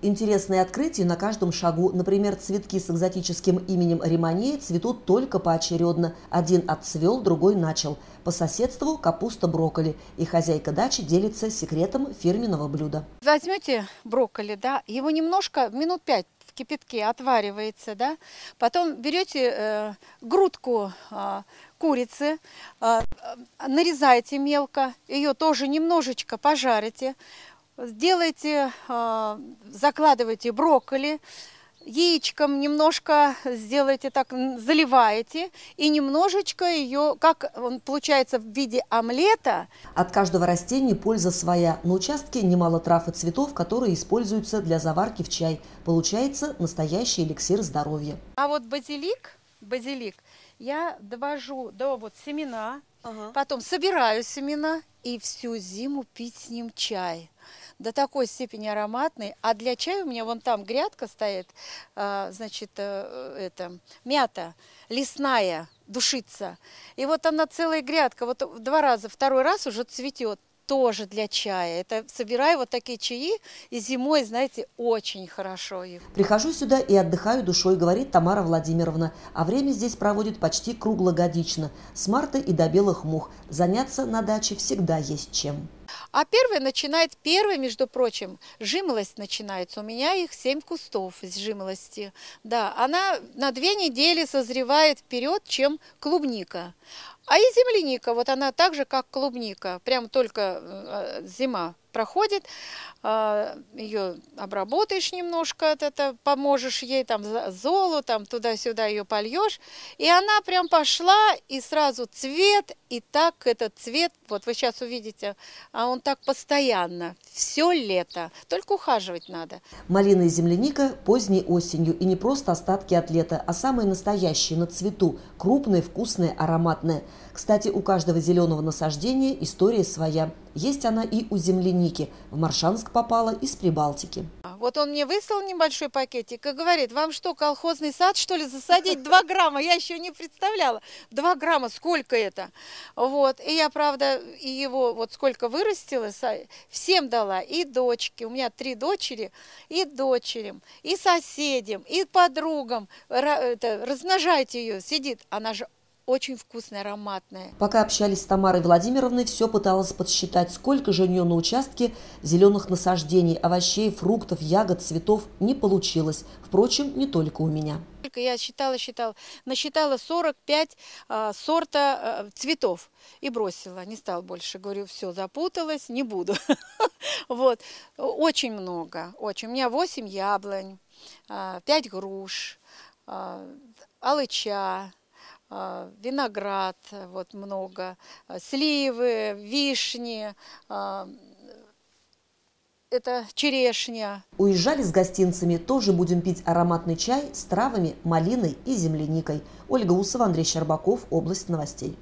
Интересные открытия на каждом шагу. Например, цветки с экзотическим именем Риманеи цветут только поочередно. Один отцвел, другой начал. По соседству капуста брокколи. И хозяйка дачи делится секретом фирменного блюда. Возьмете брокколи, да, его немножко, минут пять в кипятке отваривается, да. Потом берете э, грудку э, курицы, э, нарезаете мелко, ее тоже немножечко пожарите. Сделайте, а, закладывайте брокколи, яичком немножко сделайте так, заливаете и немножечко ее, как он получается в виде омлета. От каждого растения польза своя. На участке немало трав и цветов, которые используются для заварки в чай. Получается настоящий эликсир здоровья. А вот базилик, базилик я довожу до вот семена, ага. потом собираю семена и всю зиму пить с ним чай до такой степени ароматный. А для чая у меня вон там грядка стоит, а, значит, э, это, мята лесная душится. И вот она целая грядка, вот два раза, второй раз уже цветет тоже для чая. Это собираю вот такие чаи, и зимой, знаете, очень хорошо. Их. Прихожу сюда и отдыхаю душой, говорит Тамара Владимировна. А время здесь проводит почти круглогодично, с марта и до белых мух. Заняться на даче всегда есть чем. А первый начинает, первый, между прочим, жимолость начинается. У меня их семь кустов из жимолости. Да, она на две недели созревает вперед, чем клубника. А и земляника, вот она так же, как клубника, прям только э, зима проходит, а, ее обработаешь немножко, это поможешь ей там золу, там туда-сюда ее польешь, и она прям пошла, и сразу цвет, и так этот цвет, вот вы сейчас увидите, а он так постоянно, все лето, только ухаживать надо. Малина и земляника поздней осенью, и не просто остатки от лета, а самые настоящие, на цвету, крупные, вкусные, ароматные. Кстати, у каждого зеленого насаждения история своя. Есть она и у земляники клубники. В Маршанск попала из Прибалтики. Вот он мне выслал небольшой пакетик и говорит, вам что, колхозный сад, что ли, засадить? Два грамма, я еще не представляла. Два грамма, сколько это? Вот, и я, правда, и его вот сколько вырастила, всем дала, и дочке, у меня три дочери, и дочерям, и соседям, и подругам. Это, размножайте ее, сидит, она же очень вкусная, ароматная. Пока общались с Тамарой Владимировной, все пыталась подсчитать, сколько же у нее на участке зеленых насаждений, овощей, фруктов, ягод, цветов не получилось. Впрочем, не только у меня. Только я считала, считала, насчитала 45 а, сорта а, цветов и бросила, не стал больше. Говорю, все, запуталась, не буду. Вот, очень много, очень. У меня 8 яблонь, 5 а, груш, а, алыча, а, виноград э, вот много, э, сливы, вишни, а, это черешня. Уезжали с гостинцами, тоже будем пить ароматный чай с травами, малиной и земляникой. Ольга Усова, Андрей Щербаков, область новостей.